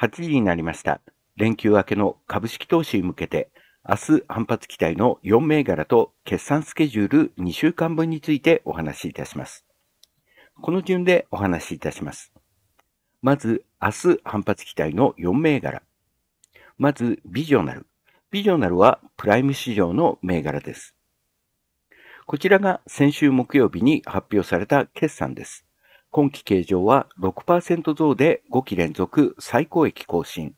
8時になりました。連休明けの株式投資に向けて、明日反発期待の4銘柄と決算スケジュール2週間分についてお話しいたします。この順でお話しいたします。まず、明日反発期待の4銘柄。まず、ビジョナル。ビジョナルはプライム市場の銘柄です。こちらが先週木曜日に発表された決算です。今期計上は6%増で5期連続最高益更新。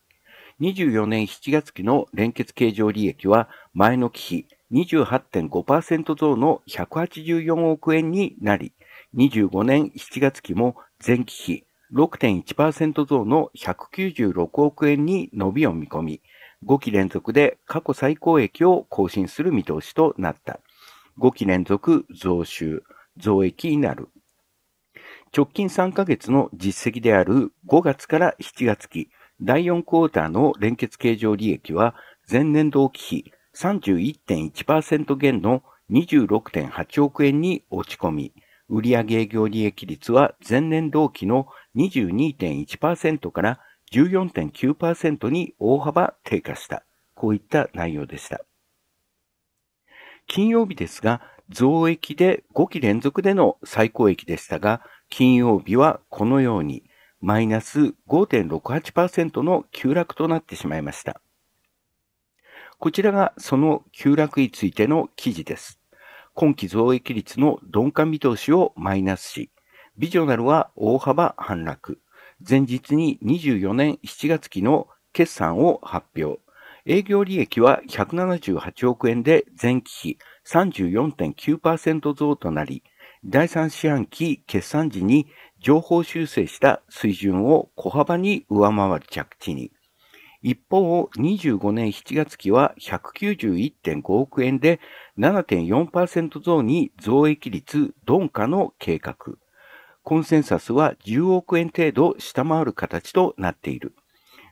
24年7月期の連結計上利益は前の期比28.5%増の184億円になり、25年7月期も前期比6.1%増の196億円に伸びを見込み、5期連続で過去最高益を更新する見通しとなった。5期連続増収、増益になる。直近3ヶ月の実績である5月から7月期第4クォーターの連結計上利益は前年同期比31.1%減の26.8億円に落ち込み、売上営業利益率は前年同期の22.1%から14.9%に大幅低下した。こういった内容でした。金曜日ですが、増益で5期連続での最高益でしたが、金曜日はこのようにマイナス5.68%の急落となってしまいました。こちらがその急落についての記事です。今期増益率の鈍化見通しをマイナスし、ビジョナルは大幅反落。前日に24年7月期の決算を発表。営業利益は178億円で前期比34.9%増となり、第3四半期決算時に情報修正した水準を小幅に上回る着地に。一方、25年7月期は191.5億円で7.4%増に増益率鈍化の計画。コンセンサスは10億円程度下回る形となっている。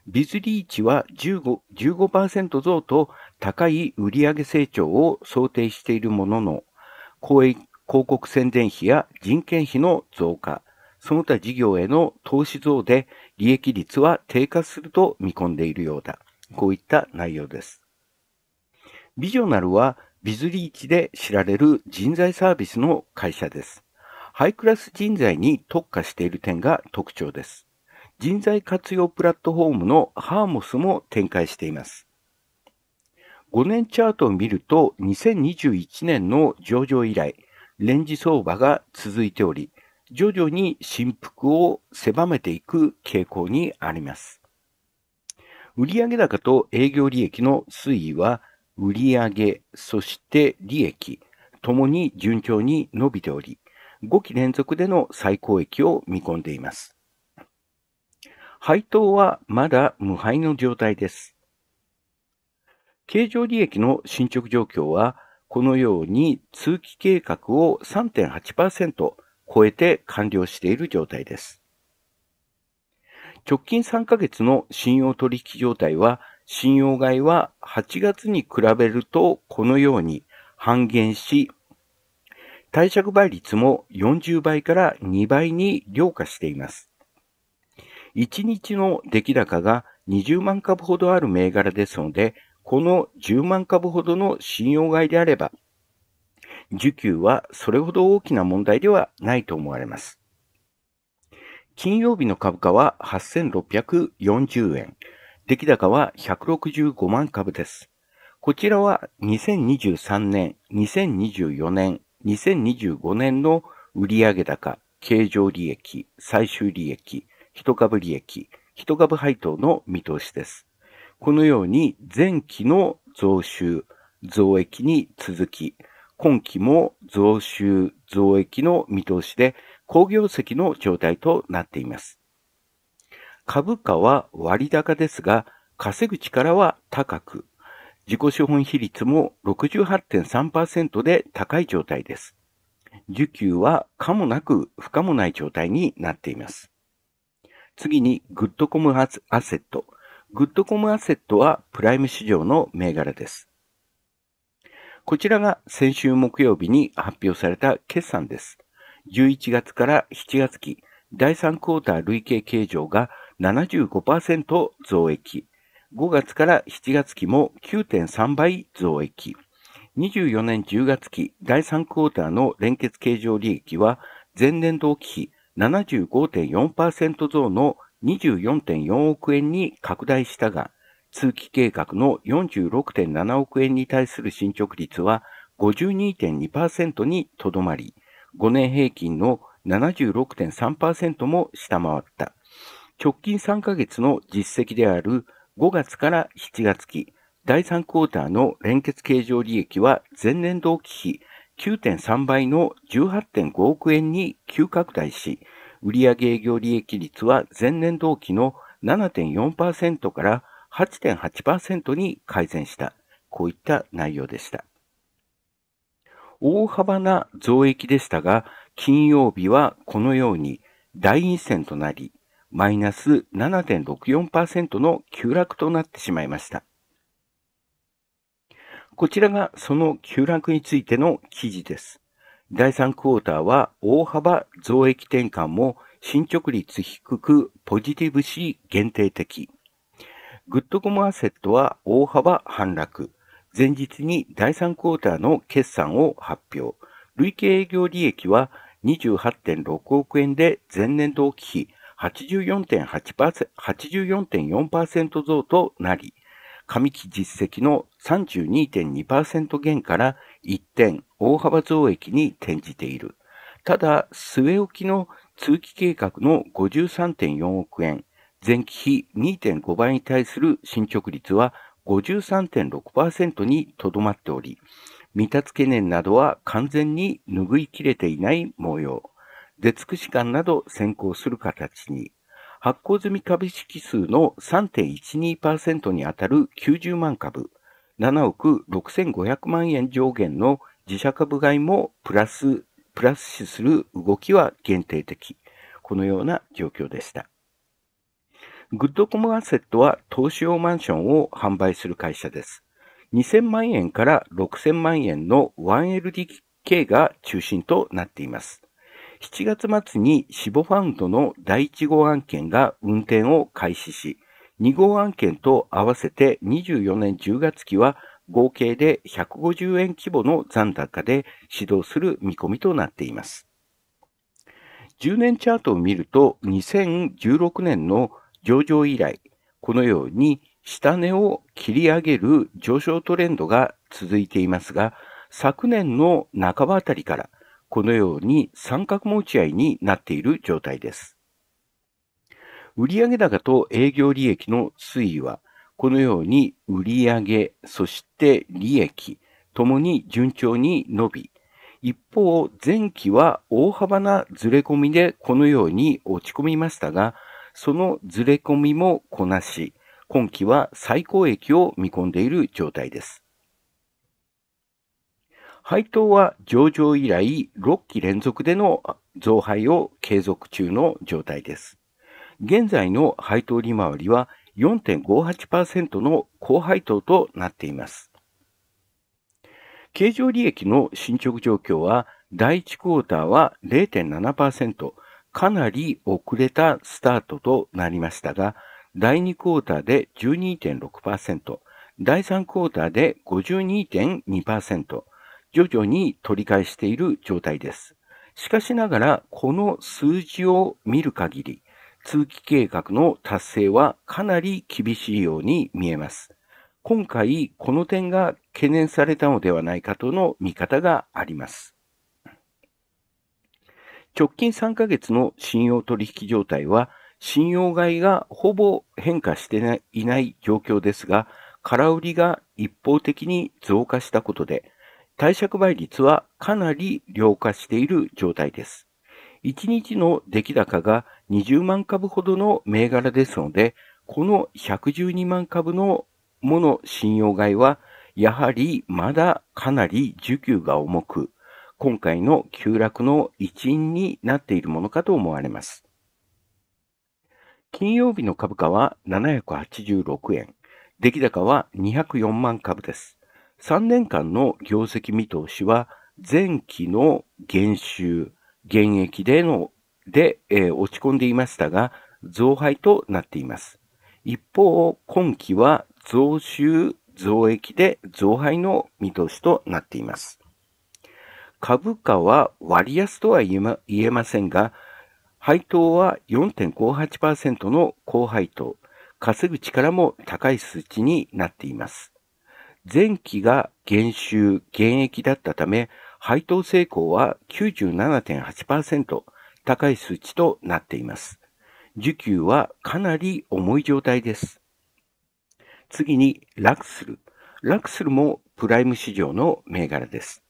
ビズリーチは15 15%増と高い売上成長を想定しているものの、公益広告宣伝費や人件費の増加、その他事業への投資増で利益率は低下すると見込んでいるようだ。こういった内容です。ビジョナルはビズリーチで知られる人材サービスの会社です。ハイクラス人材に特化している点が特徴です。人材活用プラットフォームのハーモスも展開しています。5年チャートを見ると2021年の上場以来、レンジ相場が続いており、徐々に振幅を狭めていく傾向にあります。売上高と営業利益の推移は、売上、そして利益、ともに順調に伸びており、5期連続での最高益を見込んでいます。配当はまだ無敗の状態です。経常利益の進捗状況は、このように通期計画を3.8%超えて完了している状態です。直近3ヶ月の信用取引状態は、信用買いは8月に比べるとこのように半減し、貸借倍率も40倍から2倍に量化しています。1日の出来高が20万株ほどある銘柄ですので、この10万株ほどの信用買いであれば、需給はそれほど大きな問題ではないと思われます。金曜日の株価は8640円、出来高は165万株です。こちらは2023年、2024年、2025年の売上高、経常利益、最終利益、一株利益、一株配当の見通しです。このように前期の増収、増益に続き、今期も増収、増益の見通しで、工業績の状態となっています。株価は割高ですが、稼ぐ力は高く、自己資本比率も68.3%で高い状態です。受給は可もなく不可もない状態になっています。次に、グッドコムアセット。グッドコムアセットはプライム市場の銘柄です。こちらが先週木曜日に発表された決算です。11月から7月期、第3クォーター累計計上が75%増益。5月から7月期も9.3倍増益。24年10月期第3クォーターの連結計上利益は前年同期比75.4%増の24.4億円に拡大したが、通期計画の46.7億円に対する進捗率は52.2%にとどまり、5年平均の76.3%も下回った。直近3ヶ月の実績である5月から7月期、第3クォーターの連結計上利益は前年同期比9.3倍の18.5億円に急拡大し、売上営業利益率は前年同期の7.4%から8.8%に改善した。こういった内容でした。大幅な増益でしたが、金曜日はこのように大陰線となり、マイナス7.64%の急落となってしまいました。こちらがその急落についての記事です。第3クォーターは大幅増益転換も進捗率低くポジティブし限定的。グッドコムアセットは大幅反落。前日に第3クォーターの決算を発表。累計営業利益は28.6億円で前年同期比84.4%増となり、上期実績の32.2%減から一点、大幅増益に転じている。ただ、末置きの通期計画の53.4億円、前期比2.5倍に対する進捗率は53.6%にとどまっており、未達懸念などは完全に拭いきれていない模様。出尽くし感など先行する形に、発行済み株式数の3.12%に当たる90万株、7億6500万円上限の自社株買いもプラス、プラス視する動きは限定的。このような状況でした。グッドコムアセットは投資用マンションを販売する会社です。2000万円から6000万円の 1LDK が中心となっています。7月末に死母ファンドの第1号案件が運転を開始し、2号案件と合わせて24年10月期は合計で150円規模の残高で指導する見込みとなっています。10年チャートを見ると2016年の上場以来、このように下値を切り上げる上昇トレンドが続いていますが、昨年の半ばあたりからこのように三角持ち合いになっている状態です。売上高と営業利益の推移は、このように売上、そして利益、ともに順調に伸び、一方、前期は大幅なずれ込みでこのように落ち込みましたが、そのずれ込みもこなし、今期は最高益を見込んでいる状態です。配当は上場以来6期連続での増配を継続中の状態です。現在の配当利回りは4.58%の高配当となっています。経常利益の進捗状況は、第1クォーターは0.7%、かなり遅れたスタートとなりましたが、第2クォーターで12.6%、第3クォーターで52.2%、徐々に取り返している状態です。しかしながら、この数字を見る限り、通期計画の達成はかなり厳しいように見えます。今回、この点が懸念されたのではないかとの見方があります。直近3ヶ月の信用取引状態は、信用買いがほぼ変化していない状況ですが、空売りが一方的に増加したことで、貸借倍率はかなり良化している状態です。1日の出来高が20万株ほどの銘柄ですので、この112万株のもの信用買いは、やはりまだかなり需給が重く、今回の急落の一因になっているものかと思われます。金曜日の株価は786円、出来高は204万株です。3年間の業績見通しは前期の減収、減益でので、えー、落ち込んでいましたが、増配となっています。一方、今期は増収増益で増配の見通しとなっています。株価は割安とは言えま言えませんが、配当は4.58%の高配当、稼ぐ力も高い数値になっています。前期が減収、減益だったため、配当成功は97.8%、高い数値となっています。需給はかなり重い状態です。次に、ラクスル。ラクスルもプライム市場の銘柄です。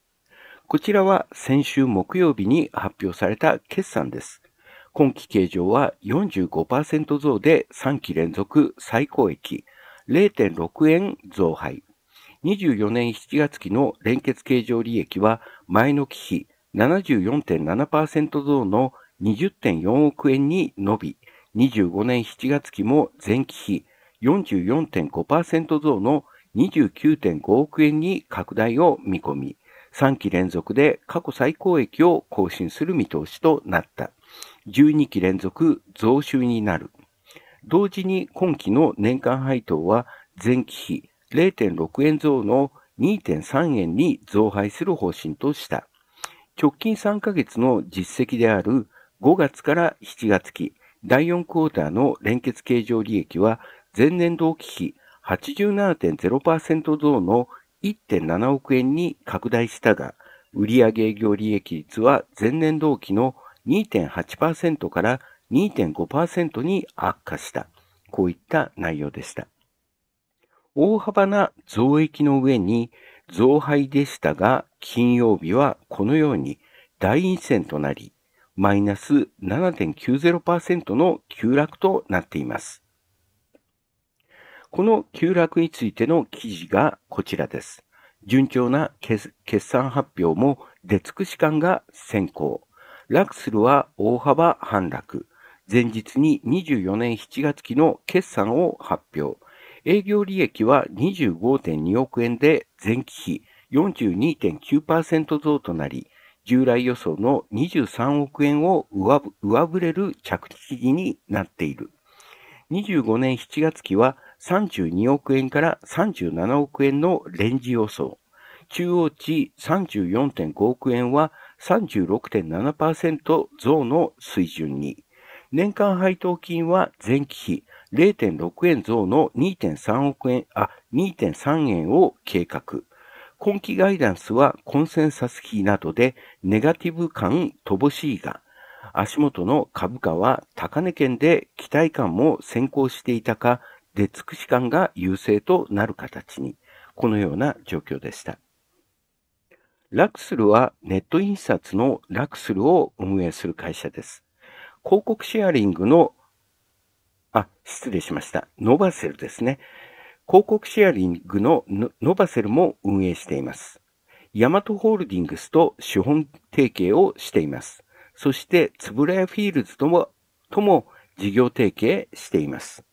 こちらは先週木曜日に発表された決算です。今期計上は45%増で3期連続最高益、0.6円増配。24年7月期の連結計上利益は前の期比74.7%増の20.4億円に伸び、25年7月期も前期比44.5%増の29.5億円に拡大を見込み、3期連続で過去最高益を更新する見通しとなった。12期連続増収になる。同時に今期の年間配当は前期比0.6円増の2.3円に増配する方針とした。直近3ヶ月の実績である5月から7月期第4クォーターの連結計上利益は前年同期比87.0%増の1.7億円に拡大したが、売上営業利益率は前年同期の2.8%から2.5%に悪化した。こういった内容でした。大幅な増益の上に増配でしたが、金曜日はこのように大陰線となり、マイナス7.90%の急落となっています。この急落についての記事がこちらです。順調な決算発表も出尽くし感が先行。ラクスルは大幅反落。前日に24年7月期の決算を発表。営業利益は25.2億円で前期比42.9%増となり、従来予想の23億円を上振れる着地期になっている。25年7月期は32億円から37億円のレンジ予想。中央値34.5億円は36.7%増の水準に。年間配当金は前期比0.6円増の2.3億円、あ、2.3円を計画。今期ガイダンスはコンセンサスキーなどでネガティブ感乏しいが、足元の株価は高値圏で期待感も先行していたか、出尽くし感が優勢となる形に、このような状況でした。ラクスルはネット印刷のラクスルを運営する会社です。広告シェアリングの、あ、失礼しました。ノバセルですね。広告シェアリングのノバセルも運営しています。ヤマトホールディングスと資本提携をしています。そして、つぶらやフィールズとも、とも事業提携しています。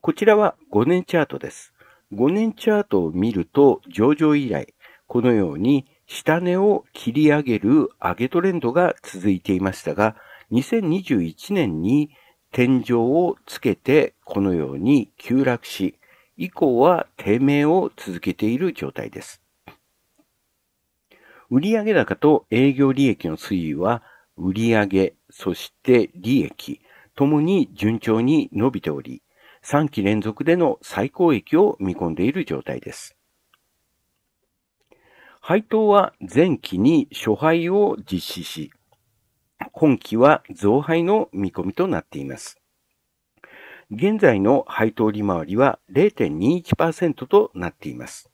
こちらは5年チャートです。5年チャートを見ると、上場以来、このように下値を切り上げる上げトレンドが続いていましたが、2021年に天井をつけてこのように急落し、以降は低迷を続けている状態です。売上高と営業利益の推移は、売上、そして利益、ともに順調に伸びており、3期連続での最高益を見込んでいる状態です。配当は前期に初配を実施し、今期は増配の見込みとなっています。現在の配当利回りは0.21%となっています。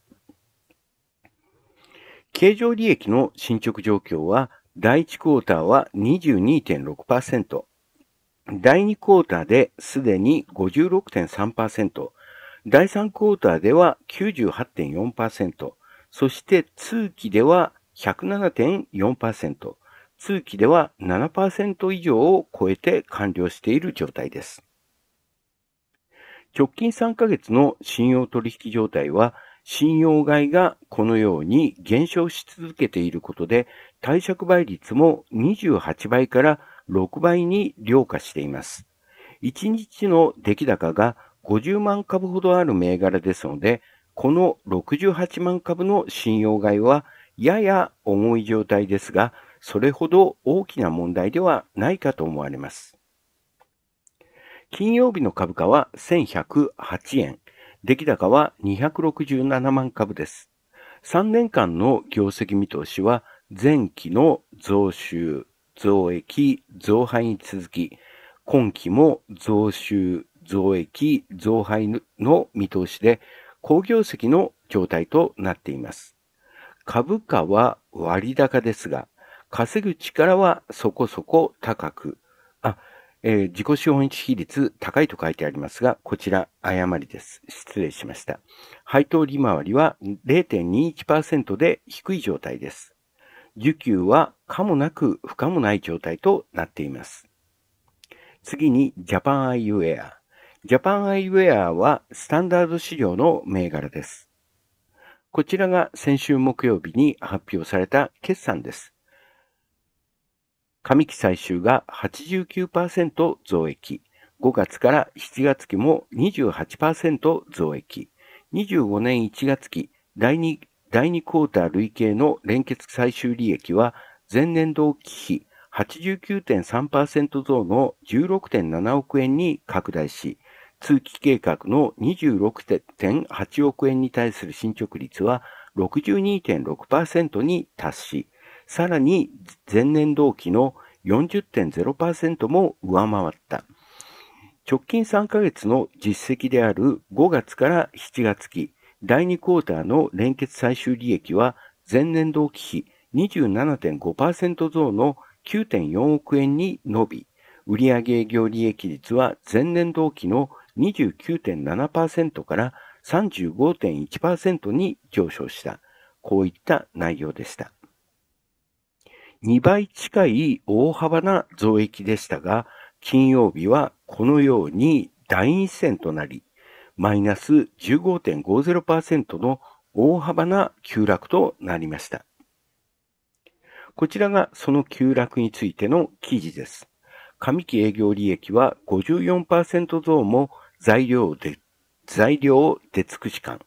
経常利益の進捗状況は、第1クォーターは22.6%、第2クォーターですでに56.3%、第3クォーターでは98.4%、そして通期では107.4%、通期では7%以上を超えて完了している状態です。直近3ヶ月の信用取引状態は、信用買いがこのように減少し続けていることで、貸借倍率も28倍から6倍に量化しています。1日の出来高が50万株ほどある銘柄ですので、この68万株の信用買いはやや重い状態ですが、それほど大きな問題ではないかと思われます。金曜日の株価は1108円、出来高は267万株です。3年間の業績見通しは前期の増収、増益、増配に続き、今期も増収、増益、増配の見通しで、好業績の状態となっています。株価は割高ですが、稼ぐ力はそこそこ高く、あ、えー、自己資本比率高いと書いてありますが、こちら誤りです。失礼しました。配当利回りは0.21%で低い状態です。受給は可もなく不可もない状態となっています。次にジャパンアイウェア。ジャパンアイウェアはスタンダード市場の銘柄です。こちらが先週木曜日に発表された決算です。上期最終が89%増益、5月から7月期も28%増益、25年1月期第2、第2クォーター累計の連結最終利益は前年同期比89.3%増の16.7億円に拡大し、通期計画の26.8億円に対する進捗率は62.6%に達し、さらに前年同期の40.0%も上回った。直近3ヶ月の実績である5月から7月期、第2クォーターの連結最終利益は前年同期比27.5%増の9.4億円に伸び、売上営業利益率は前年同期の29.7%から35.1%に上昇した。こういった内容でした。2倍近い大幅な増益でしたが、金曜日はこのように大陰線となり、マイナス15.50%の大幅な急落となりました。こちらがその急落についての記事です。上期営業利益は54%増も材料で、材料出尽くし間。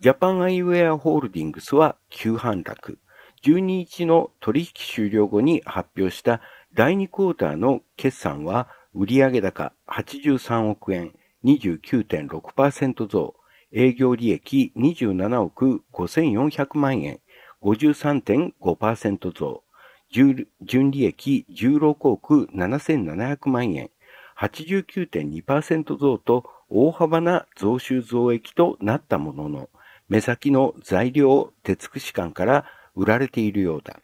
ジャパンアイウェアホールディングスは急反落。12日の取引終了後に発表した第2クォーターの決算は、売上高83億円、29.6%増、営業利益27億5400万円、53.5%増、純利益16億7700万円、89.2%増と大幅な増収増益となったものの、目先の材料手尽くし感から売られているようだ。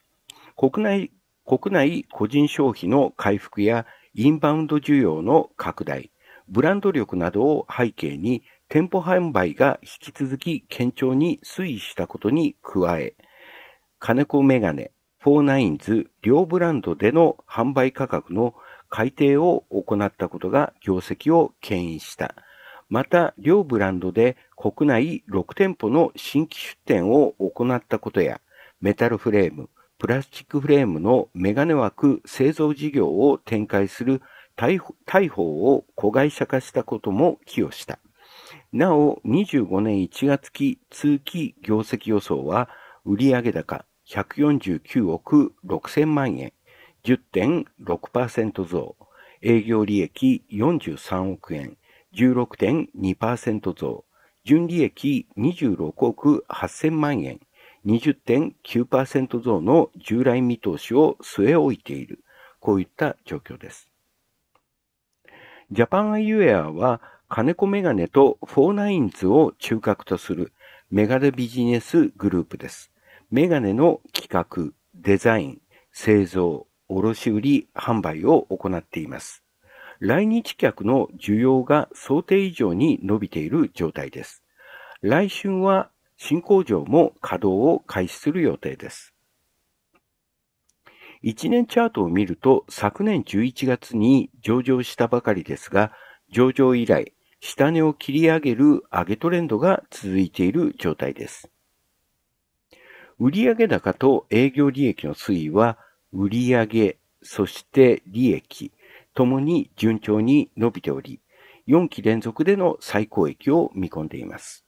国内、国内個人消費の回復やインバウンド需要の拡大、ブランド力などを背景に店舗販売が引き続き堅調に推移したことに加え、金子メガネ、フォーナインズ両ブランドでの販売価格の改定を行ったことが業績を牽引した。また、両ブランドで国内6店舗の新規出店を行ったことや、メタルフレーム、プラスチックフレームのメガネ枠製造事業を展開する大砲を子会社化したことも寄与した。なお、25年1月期通期業績予想は、売上高149億6000万円、10.6%増、営業利益43億円、16.2%増、純利益26億8000万円、20.9%増の従来見通しを据え置いている。こういった状況です。ジャパンアイウェアは、金子メガネとフォーナインズを中核とするメガネビジネスグループです。メガネの企画、デザイン、製造、卸売販売を行っています。来日客の需要が想定以上に伸びている状態です。来春は新工場も稼働を開始する予定です。1年チャートを見ると昨年11月に上場したばかりですが、上場以来、下値を切り上げる上げトレンドが続いている状態です。売上高と営業利益の推移は、売上、そして利益、ともに順調に伸びており、4期連続での最高益を見込んでいます。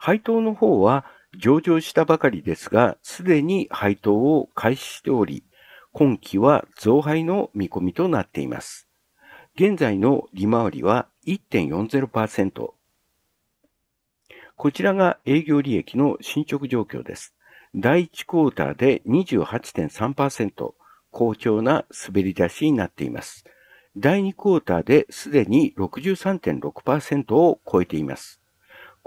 配当の方は上場したばかりですが、すでに配当を開始しており、今期は増配の見込みとなっています。現在の利回りは1.40%。こちらが営業利益の進捗状況です。第1クォーターで28.3%、好調な滑り出しになっています。第2クォーターですでに63.6%を超えています。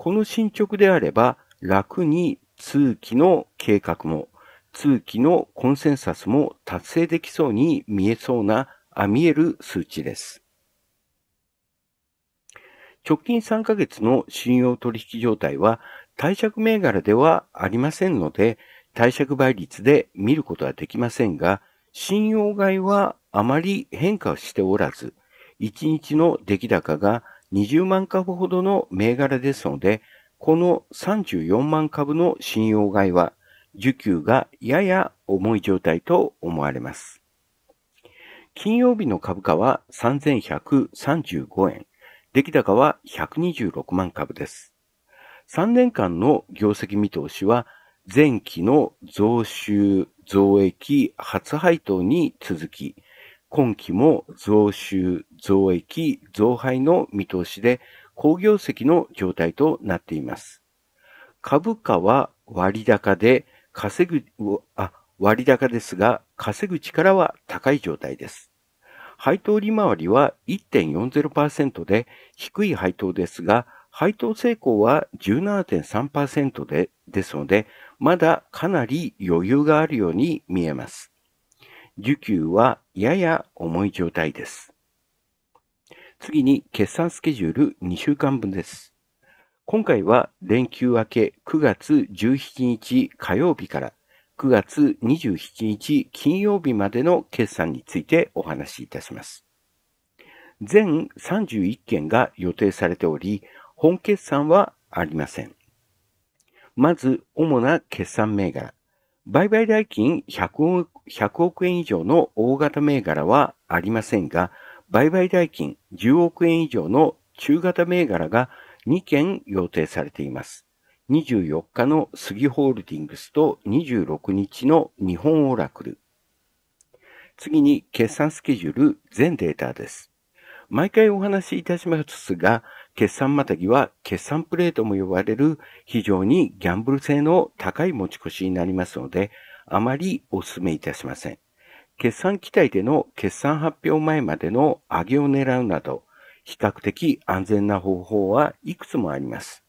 この進捗であれば、楽に通期の計画も、通期のコンセンサスも達成できそうに見えそうな、あ見える数値です。直近3ヶ月の信用取引状態は、貸借銘柄ではありませんので、貸借倍率で見ることはできませんが、信用買はあまり変化しておらず、1日の出来高が20万株ほどの銘柄ですので、この34万株の信用買いは、需給がやや重い状態と思われます。金曜日の株価は3135円、出来高は126万株です。3年間の業績見通しは、前期の増収、増益、初配当に続き、今期も増収、増益、増配の見通しで、好業績の状態となっています。株価は割高で稼ぐ、あ、割高ですが、稼ぐ力は高い状態です。配当利回りは1.40%で低い配当ですが、配当成功は17.3%で、ですので、まだかなり余裕があるように見えます。需給はやや重い状態です。次に決算スケジュール2週間分です。今回は連休明け9月17日火曜日から9月27日金曜日までの決算についてお話しいたします。全31件が予定されており、本決算はありません。まず、主な決算銘柄。売買代金100 100億円以上の大型銘柄はありませんが、売買代金10億円以上の中型銘柄が2件予定されています。24日の杉ホールディングスと26日の日本オラクル。次に決算スケジュール全データです。毎回お話しいたしますが、決算またぎは決算プレーとも呼ばれる非常にギャンブル性の高い持ち越しになりますので、あまりお勧めいたしません。決算期待での決算発表前までの上げを狙うなど、比較的安全な方法はいくつもあります。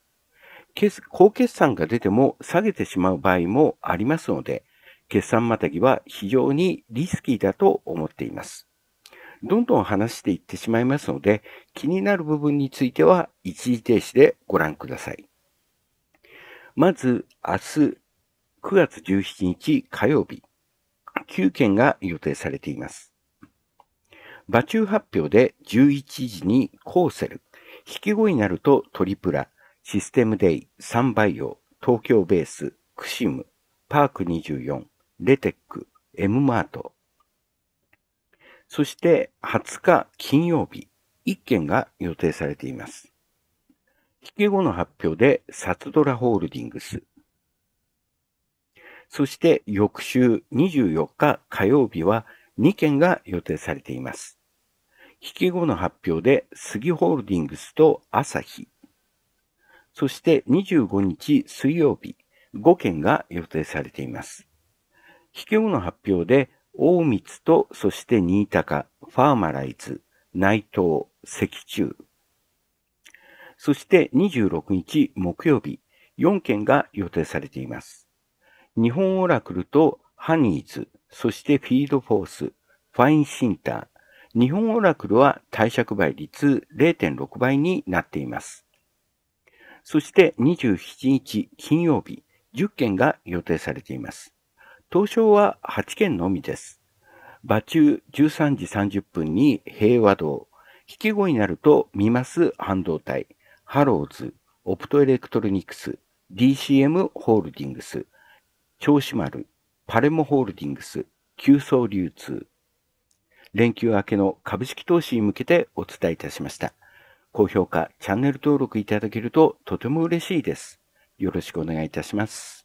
高決算が出ても下げてしまう場合もありますので、決算またぎは非常にリスキーだと思っています。どんどん話していってしまいますので、気になる部分については一時停止でご覧ください。まず、明日9月17日火曜日、9件が予定されています。場中発表で11時にコーセル、引き後になるとトリプラ、システムデイ、サンバイオ、東京ベース、クシム、パーク24、レテック、M マート。そして20日金曜日、1件が予定されています。引け後の発表で、サツドラホールディングス、そして翌週24日火曜日は2件が予定されています。引き後の発表で、杉ホールディングスと朝日、そして25日水曜日、5件が予定されています。引き後の発表で、大光と、そして新高、ファーマライズ、内藤、石中。そして26日木曜日、4件が予定されています。日本オラクルとハニーズ、そしてフィードフォース、ファインシンター、日本オラクルは貸借倍率0.6倍になっています。そして27日金曜日、10件が予定されています。東証は8件のみです。場中13時30分に平和堂、引き後になると見ます半導体、ハローズ、オプトエレクトロニクス、DCM ホールディングス、銚子丸、パレモホールディングス、急走流通、連休明けの株式投資に向けてお伝えいたしました。高評価、チャンネル登録いただけるととても嬉しいです。よろしくお願いいたします。